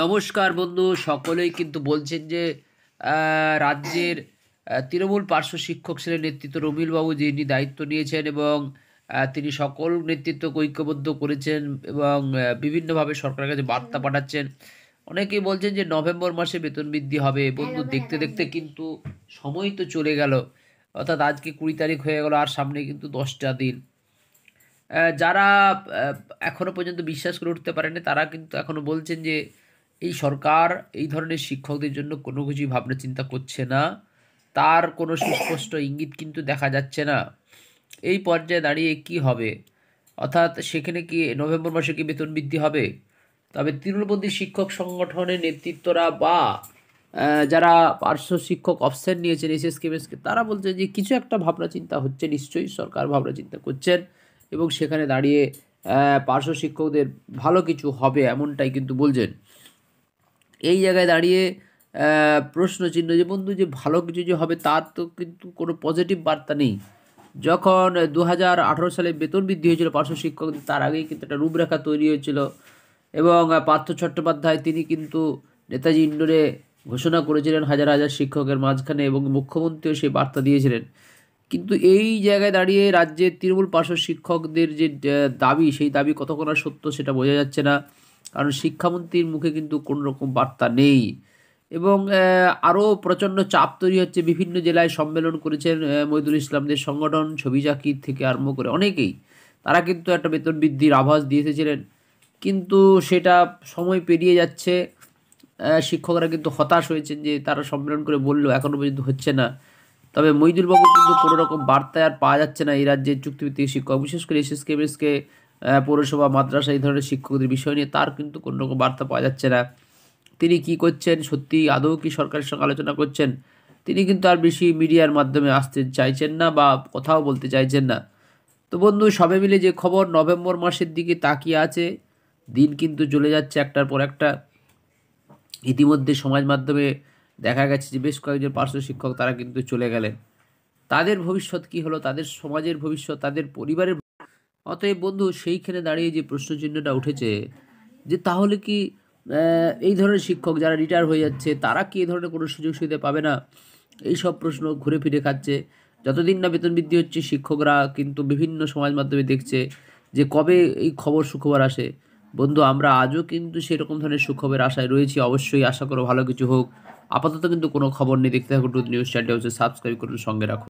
নমস্কার বন্ধু সকলেই কিন্তু বলছেন যে রাজ্যের তৃণমূল পার্শ্ব শিক্ষক ছেলে নেতৃত্ব রবিলবাবু যিনি দায়িত্ব নিয়েছেন এবং তিনি সকল নেতৃত্বকে ঐক্যবদ্ধ করেছেন এবং বিভিন্নভাবে সরকারের কাছে বার্তা পাঠাচ্ছেন অনেকেই বলছেন যে নভেম্বর মাসে বেতন বৃদ্ধি হবে বন্ধু দেখতে দেখতে কিন্তু সময় তো চলে গেল অর্থাৎ আজকে কুড়ি তারিখ হয়ে গেল আর সামনে কিন্তু দশটা দিন যারা এখনও পর্যন্ত বিশ্বাস করে উঠতে পারেনি তারা কিন্তু এখনও বলছেন যে এই সরকার এই ধরনের শিক্ষকদের জন্য কোনো কিছুই ভাবনা চিন্তা করছে না তার কোনো সুস্পষ্ট ইঙ্গিত কিন্তু দেখা যাচ্ছে না এই পর্যায়ে দাঁড়িয়ে কি হবে অর্থাৎ সেখানে কি নভেম্বর মাসে কি বেতন বৃদ্ধি হবে তবে তৃণমূলপন্থী শিক্ষক সংগঠনের নেতৃত্বরা বা যারা পার্শ্ব শিক্ষক অফসেন নিয়েছেন এস এস কেমএসকে তারা বলছে যে কিছু একটা ভাবনা চিন্তা হচ্ছে নিশ্চয়ই সরকার ভাবনা চিন্তা করছেন এবং সেখানে দাঁড়িয়ে পার্শ্ব শিক্ষকদের ভালো কিছু হবে এমনটাই কিন্তু বলছেন এই জায়গায় দাঁড়িয়ে প্রশ্ন চিহ্ন যে বন্ধু যে ভালো কিছু যে হবে তার তো কিন্তু কোনো পজিটিভ বার্তা নেই যখন দু সালে বেতন বৃদ্ধি হয়েছিল পার্শ্ব শিক্ষকদের তার আগেই কিন্তু একটা রূপরেখা তৈরি হয়েছিল এবং পার্থ চট্টোপাধ্যায় তিনি কিন্তু নেতাজি ইন্ডোরে ঘোষণা করেছিলেন হাজার হাজার শিক্ষকের মাঝখানে এবং মুখ্যমন্ত্রীও সেই বার্তা দিয়েছিলেন কিন্তু এই জায়গায় দাঁড়িয়ে রাজ্যের তৃণমূল পার্শ্ব শিক্ষকদের যে দাবি সেই দাবি কতক্ষণ সত্য সেটা বোঝা যাচ্ছে না কারণ শিক্ষামন্ত্রীর মুখে কিন্তু কোনো রকম বার্তা নেই এবং আরও প্রচণ্ড চাপ তৈরি হচ্ছে বিভিন্ন জেলায় সম্মেলন করেছেন মহিদুল ইসলামদের সংগঠন ছবি জাকির থেকে আরম্ভ করে অনেকেই তারা কিন্তু একটা বেতন বৃদ্ধির আভাস দিয়ে এসেছিলেন কিন্তু সেটা সময় পেরিয়ে যাচ্ছে শিক্ষকরা কিন্তু হতাশ হয়েছেন যে তারা সম্মেলন করে বললো এখনও পর্যন্ত হচ্ছে না তবে মহিদুলবাবু কিন্তু কোনো রকম বার্তা আর পাওয়া যাচ্ছে না এই রাজ্যের চুক্তিভিত্তিক শিক্ষক বিশেষ করে এসএসকে এমএসকে পৌরসভা মাদ্রাসা এই ধরনের শিক্ষকদের বিষয় নিয়ে তার কিন্তু কোনো রকম বার্তা পাওয়া যাচ্ছে না তিনি কি করছেন সত্যি আদৌ কি সরকারের সঙ্গে আলোচনা করছেন তিনি কিন্তু আর বেশি মিডিয়ার মাধ্যমে আসতে চাইছেন না বা কথাও বলতে চাইছেন না তো বন্ধু সবে মিলে যে খবর নভেম্বর মাসের দিকে তাকিয়ে আছে দিন কিন্তু চলে যাচ্ছে একটার পর একটা ইতিমধ্যে সমাজ মাধ্যমে দেখা গেছে যে বেশ কয়েকজন পার্শ্ব শিক্ষক তারা কিন্তু চলে গেলেন তাদের ভবিষ্যৎ কি হলো তাদের সমাজের ভবিষ্যৎ তাদের পরিবারের অতএব বন্ধু সেইখানে দাঁড়িয়ে যে প্রশ্নচিহ্নটা উঠেছে যে তাহলে কি এই ধরনের শিক্ষক যারা রিটায়ার হয়ে যাচ্ছে তারা কি এই ধরনের কোনো সুযোগ সুবিধা পাবে না এই সব প্রশ্ন ঘুরে ফিরে খাচ্ছে যতদিন না বেতন বৃদ্ধি হচ্ছে শিক্ষকরা কিন্তু বিভিন্ন সমাজ মাধ্যমে দেখছে যে কবে এই খবর সুখবর আসে বন্ধু আমরা আজও কিন্তু সেরকম ধরনের সুখবরের আশায় রয়েছি অবশ্যই আশা করো ভালো কিছু হোক আপাতত কিন্তু কোনো খবর নেই দেখতে থাকুন নিউজ চ্যানেলটি হচ্ছে সাবস্ক্রাইব করুন সঙ্গে রাখুন